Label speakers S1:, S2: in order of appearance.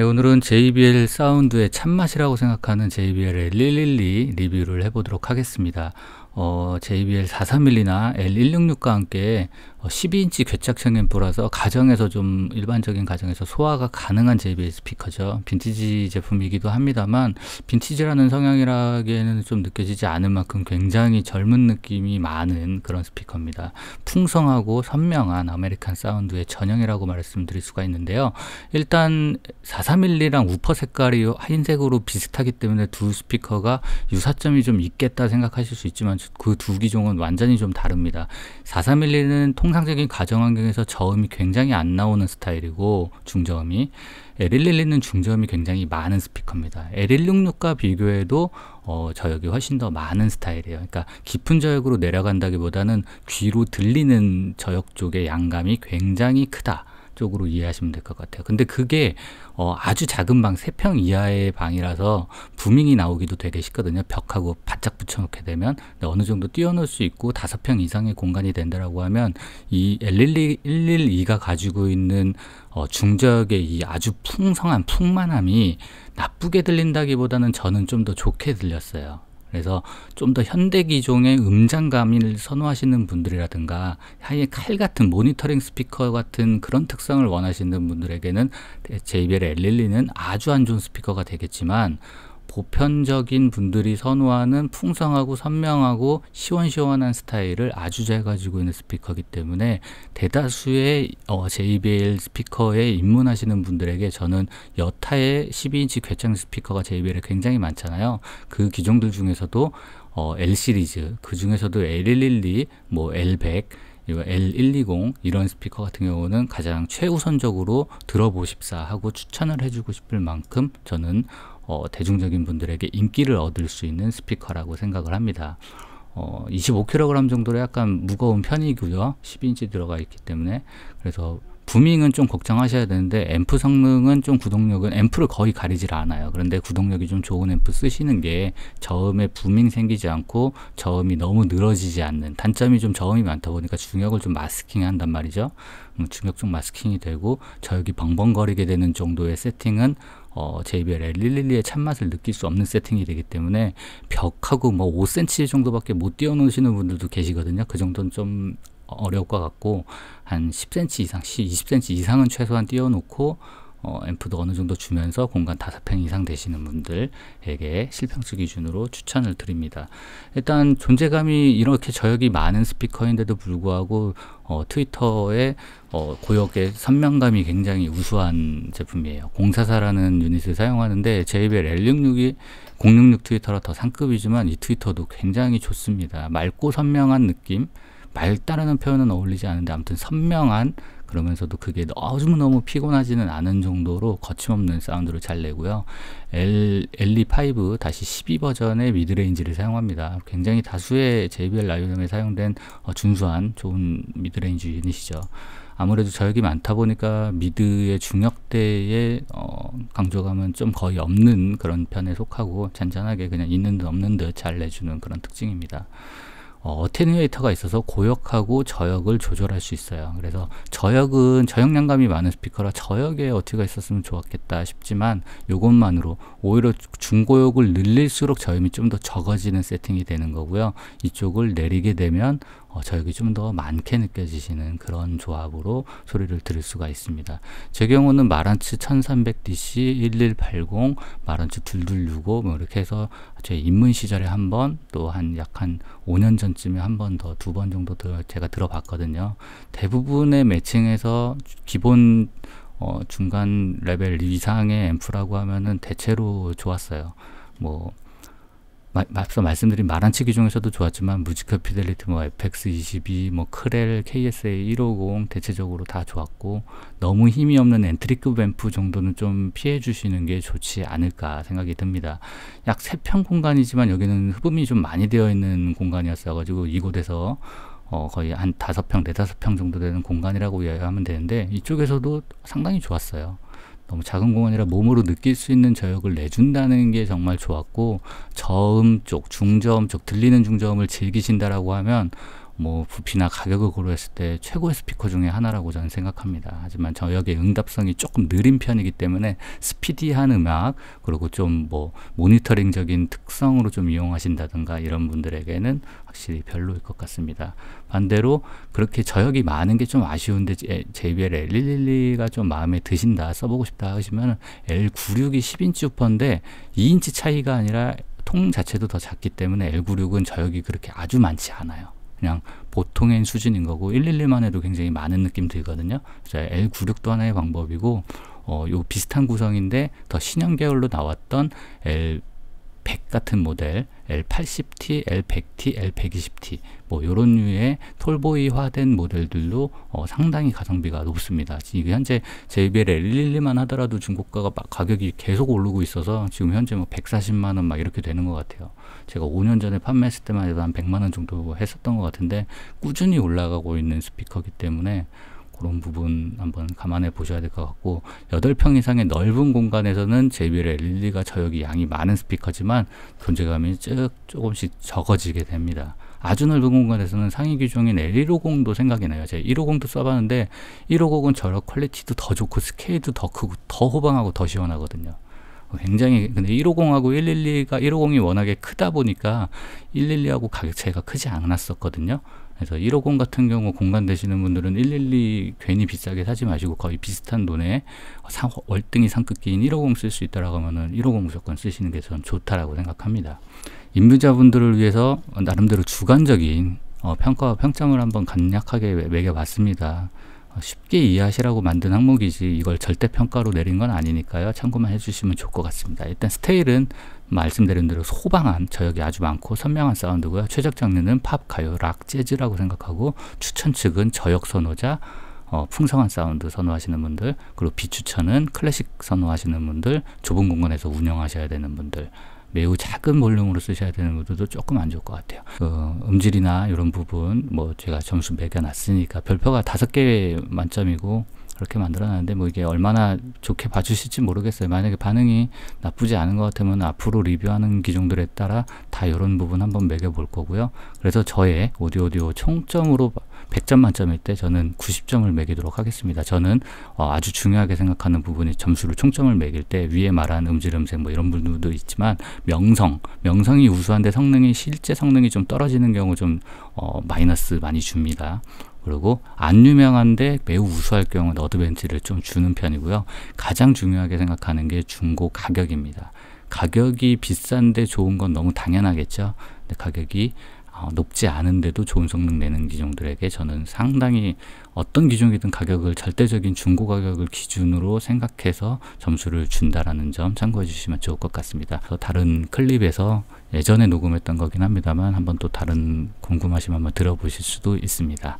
S1: 네, 오늘은 JBL 사운드의 참맛이라고 생각하는 JBL의 112 리뷰를 해보도록 하겠습니다. 어, JBL 431이나 L166과 함께 12인치 어, 괴착형인 불라서 가정에서 좀 일반적인 가정에서 소화가 가능한 JBL 스피커죠. 빈티지 제품이기도 합니다만 빈티지라는 성향이라기에는 좀 느껴지지 않을 만큼 굉장히 젊은 느낌이 많은 그런 스피커입니다. 풍성하고 선명한 아메리칸 사운드의 전형이라고 말씀드릴 수가 있는데요. 일단 4312랑 우퍼 색깔이 흰색으로 비슷하기 때문에 두 스피커가 유사점이 좀 있겠다 생각하실 수 있지만 그 두 기종은 완전히 좀 다릅니다. 4312는 통 통상적인 가정환경에서 저음이 굉장히 안 나오는 스타일이고 중저음이 L111은 중저음이 굉장히 많은 스피커입니다. L166과 비교해도 어, 저역이 훨씬 더 많은 스타일이에요. 그러니까 깊은 저역으로 내려간다기보다는 귀로 들리는 저역 쪽의 양감이 굉장히 크다. 쪽으로 이해하시면 될 것 같아요. 근데 그게 어, 아주 작은 방, 세평 이하의 방이라서 부밍이 나오기도 되게 쉽거든요. 벽하고 바짝 붙여놓게 되면 어느 정도 뛰어놀 수 있고 다평 이상의 공간이 된다라고 하면 이1 1 2가 가지고 있는 어, 중저역의 이 아주 풍성한 풍만함이 나쁘게 들린다기보다는 저는 좀 더 좋게 들렸어요. 그래서 좀 더 현대 기종의 음장감을 선호하시는 분들이라든가 향이의칼 같은 모니터링 스피커 같은 그런 특성을 원하시는 분들에게는 JBL L12는 아주 안 좋은 스피커가 되겠지만 보편적인 분들이 선호하는 풍성하고 선명하고 시원시원한 스타일을 아주 잘 가지고 있는 스피커이기 때문에 대다수의 어, JBL 스피커에 입문하시는 분들에게 저는 여타의 12인치 괴창 스피커가 JBL에 굉장히 많잖아요. 그 기종들 중에서도 어, L 시리즈, 그 중에서도 L112, 뭐 L100, L120 이런 스피커 같은 경우는 가장 최우선적으로 들어보십사 하고 추천을 해주고 싶을 만큼 저는 어, 대중적인 분들에게 인기를 얻을 수 있는 스피커라고 생각을 합니다. 어, 25kg 정도로 약간 무거운 편이고요. 10인치 들어가 있기 때문에 그래서 부밍은 좀 걱정하셔야 되는데 앰프 성능은 좀 구동력은 앰프를 거의 가리질 않아요. 그런데 구동력이 좀 좋은 앰프 쓰시는 게 저음에 부밍 생기지 않고 저음이 너무 늘어지지 않는 단점이 좀 저음이 많다 보니까 중력을좀 마스킹 한단 말이죠. 음, 중력좀 마스킹이 되고 저역이 벙벙거리게 되는 정도의 세팅은 어, JBL의 릴릴리의 참맛을 느낄 수 없는 세팅이 되기 때문에 벽하고 뭐 5cm 정도밖에 못 띄워놓으시는 분들도 계시거든요. 그 정도는 좀 어려울 것 같고 한 10cm 이상, 20cm 이상은 최소한 띄워놓고 어, 앰프도 어느 정도 주면서 공간 5평 이상 되시는 분들에게 실평수 기준으로 추천을 드립니다. 일단 존재감이 이렇게 저역이 많은 스피커인데도 불구하고 어, 트위터의 어, 고역의 선명감이 굉장히 우수한 제품이에요. 공사사라는 유닛을 사용하는데 JBL L66이 066 트위터라 더 상급이지만 이 트위터도 굉장히 좋습니다. 맑고 선명한 느낌 말다르는 표현은 어울리지 않은데 아무튼 선명한 그러면서도 그게 너무너무 피곤하지는 않은 정도로 거침없는 사운드를 잘 내고요. L, LE5 다시 12 버전의 미드레인지를 사용합니다. 굉장히 다수의 JBL 라이온에 사용된 어, 준수한 좋은 미드레인지 유닛이죠. 아무래도 저역이 많다 보니까 미드의 중역대의 어, 강조감은 좀 거의 없는 그런 편에 속하고 잔잔하게 그냥 있는 듯 없는 듯 잘 내주는 그런 특징입니다. 어, 테뉴에이터가 있어서 고역하고 저역을 조절할 수 있어요. 그래서 저역은 저역량감이 많은 스피커라 저역에 어트가 있었으면 좋았겠다 싶지만 이것만으로 오히려 중고역을 늘릴수록 저음이 좀 더 적어지는 세팅이 되는 거고요. 이쪽을 내리게 되면 어, 저역이 좀더 많게 느껴지시는 그런 조합으로 소리를 들을 수가 있습니다. 제 경우는 마란츠 1300DC 1180 마란츠 2265뭐 이렇게 해서 제 입문 시절에 한번 또 한 약한 한 5년 전쯤에 한 번 더 두 번 정도 들, 제가 들어봤거든요. 대부분의 매칭에서 기본 어, 중간 레벨 이상의 앰프라고 하면은 대체로 좋았어요. 뭐 마, 앞서 말씀드린 말란치기 중에서도 좋았지만 무지카 피델리티 뭐 FX22 뭐 크렐 KSA 150 대체적으로 다 좋았고 너무 힘이 없는 엔트리급 앰프 정도는 좀 피해 주시는 게 좋지 않을까 생각이 듭니다. 약 세 평 공간이지만 여기는 흡음이 좀 많이 되어 있는 공간이었어 가지고 이곳에서 어, 거의 한 5평, 4, 5평 정도 되는 공간이라고 이야기하면 되는데 이쪽에서도 상당히 좋았어요. 너무 작은 공간이라 몸으로 느낄 수 있는 저역을 내준다는 게 정말 좋았고 저음 쪽, 중저음 쪽 들리는 중저음을 즐기신다라고 하면 뭐 부피나 가격을 고려했을 때 최고의 스피커 중에 하나라고 저는 생각합니다. 하지만 저역의 응답성이 조금 느린 편이기 때문에 스피디한 음악 그리고 좀 뭐 모니터링적인 특성으로 좀 이용하신다든가 이런 분들에게는 확실히 별로일 것 같습니다. 반대로 그렇게 저역이 많은 게 좀 아쉬운데 JBL L112가 좀 마음에 드신다 써보고 싶다 하시면 L96이 10인치 우퍼인데 2인치 차이가 아니라 통 자체도 더 작기 때문에 L96은 저역이 그렇게 아주 많지 않아요. 그냥 보통의 수준인 거고 111만 해도 굉장히 많은 느낌 들거든요. 그래서 L96도 하나의 방법이고 어, 요 비슷한 구성인데 더 신형 계열로 나왔던 L 100 같은 모델 L80T, L100T, L120T 뭐 이런 류의 톨보이화된 모델들도 어, 상당히 가성비가 높습니다. 지금 현재 JBL L11만 하더라도 중고가가 가격이 계속 오르고 있어서 지금 현재 뭐 140만 원 막 이렇게 되는 것 같아요. 제가 5년 전에 판매했을 때만 해도 한 100만 원 정도 했었던 것 같은데 꾸준히 올라가고 있는 스피커기 때문에 그런 부분 한번 감안해 보셔야 될 것 같고 8평 이상의 넓은 공간에서는 JBL L2가 저역이 양이 많은 스피커지만 존재감이 쭉 조금씩 적어지게 됩니다. 아주 넓은 공간에서는 상위 규정인 L150도 생각이 나요. 제 150도 써봤는데 150은 저력 퀄리티도 더 좋고 스케일도 더 크고 더 호방하고 더 시원하거든요. 굉장히 근데 150하고 112가 150이 워낙에 크다 보니까 112하고 가격 차이가 크지 않았었거든요. 그래서 1억 원 같은 경우 공간 되시는 분들은 112 괜히 비싸게 사지 마시고 거의 비슷한 돈에 상, 월등히 상급기인 1억 원쓸 수 있다라고 하면은 1억 원 무조건 쓰시는 게전 좋다라고 생각합니다. 임비자분들을 위해서 나름대로 주관적인 어, 평가와 평점을 한번 간략하게 매겨봤습니다. 어, 쉽게 이해하시라고 만든 항목이지 이걸 절대평가로 내린 건 아니니까요. 참고만 해주시면 좋을 것 같습니다. 일단 스테일은 말씀드린 대로 소방한 저역이 아주 많고 선명한 사운드고요. 최적 장르는 팝, 가요, 락, 재즈라고 생각하고 추천 측은 저역 선호자, 어, 풍성한 사운드 선호하시는 분들 그리고 비추천은 클래식 선호하시는 분들 좁은 공간에서 운영하셔야 되는 분들 매우 작은 볼륨으로 쓰셔야 되는 분들도 조금 안 좋을 것 같아요 어, 음질이나 이런 부분 뭐 제가 점수 매겨놨으니까 별표가 다섯 개 만점이고 그렇게 만들어놨는데 뭐 이게 얼마나 좋게 봐주실지 모르겠어요. 만약에 반응이 나쁘지 않은 것 같으면 앞으로 리뷰하는 기종들에 따라 다 이런 부분 한번 매겨볼 거고요. 그래서 저의 오디오디오 오 총점으로 100점 만점일 때 저는 90점을 매기도록 하겠습니다. 저는 어 아주 중요하게 생각하는 부분이 점수를 총점을 매길 때 위에 말한 음질, 음색 뭐 이런 분들도 있지만 명성, 명성이 우수한데 성능이 실제 성능이 좀 떨어지는 경우 좀 어 마이너스 많이 줍니다. 그리고 안 유명한데 매우 우수할 경우는 어드밴티를 좀 주는 편이고요. 가장 중요하게 생각하는 게 중고 가격입니다. 가격이 비싼데 좋은 건 너무 당연하겠죠. 근데 가격이 어, 높지 않은데도 좋은 성능 내는 기종들에게 저는 상당히 어떤 기종이든 가격을 절대적인 중고 가격을 기준으로 생각해서 점수를 준다라는 점 참고해 주시면 좋을 것 같습니다. 다른 클립에서 예전에 녹음했던 거긴 합니다만 한번 또 다른 궁금하시면 한번 들어보실 수도 있습니다.